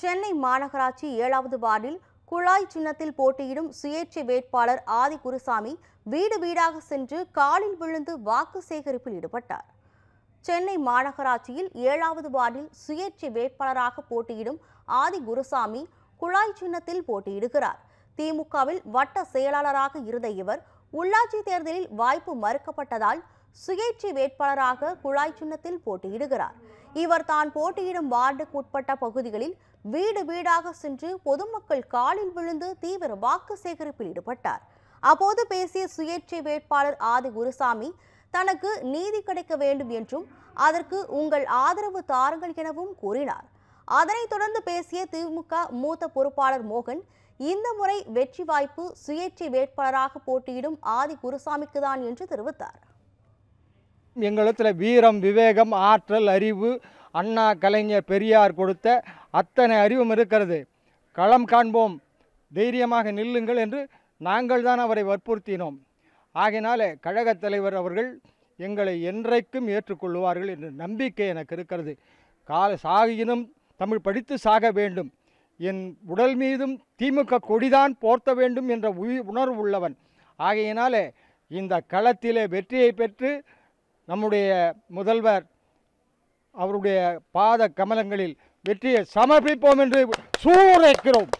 சென்னை மாநகராட்சி ஏழாவது வார்டில் குழாய் சின்னத்தில் போட்டியிடும் சுயேட்சை வேட்பாளர் ஆதி குருசாமி வீடு வீடாக சென்று காலில் விழுந்து வாக்கு சேகரிப்பில் ஈடுபட்டார் சென்னை மாநகராட்சியில் ஏழாவது வார்டில் சுயேட்சை வேட்பாளராக போட்டியிடும் ஆதி குருசாமி குழாய் சின்னத்தில் போட்டியிடுகிறார் திமுகவில் வட்ட செயலாளராக இருந்த இவர் உள்ளாட்சி தேர்தலில் வாய்ப்பு மறுக்கப்பட்டதால் சுயேட்சை வேட்பாளராக குழாய் சின்னத்தில் போட்டியிடுகிறார் இவர் தான் போட்டியிடும் வார்டுக்கு உட்பட்ட பகுதிகளில் வீடு வீடாக சென்று பொதுமக்கள் காலில் விழுந்து தீவிர வாக்கு சேகரிப்பில் ஈடுபட்டார் அப்போது பேசிய சுயேட்சை வேட்பாளர் ஆதி குருசாமி தனக்கு நீதி கிடைக்க வேண்டும் என்றும் அதற்கு உங்கள் ஆதரவு தாருங்கள் எனவும் கூறினார் அதனைத் தொடர்ந்து பேசிய திமுக மூத்த பொறுப்பாளர் மோகன் இந்த முறை வெற்றி வாய்ப்பு சுயேட்சை வேட்பாளராக போட்டியிடும் ஆதி குருசாமிக்கு தான் என்று தெரிவித்தார் எங்களிடத்தில் வீரம் விவேகம் ஆற்றல் அறிவு அண்ணா கலைஞர் பெரியார் கொடுத்த அத்தனை அறிவும் இருக்கிறது களம் காண்போம் தைரியமாக நில்லுங்கள் என்று நாங்கள் தான் அவரை வற்புறுத்தினோம் ஆகினாலே கழகத் தலைவர் அவர்கள் எங்களை என்றைக்கும் ஏற்றுக்கொள்வார்கள் என்ற நம்பிக்கை எனக்கு இருக்கிறது கால சாகினும் தமிழ் படித்து சாக வேண்டும் என் உடல் மீதும் திமுக கொடிதான் போர்த்த வேண்டும் என்ற உணர்வு உள்ளவன் ஆகையினாலே இந்த களத்திலே வெற்றியை பெற்று நம்முடைய முதல்வர் அவருடைய பாத கமலங்களில் வெற்றியை சமர்ப்பிப்போம் என்று சூறைக்கிறோம்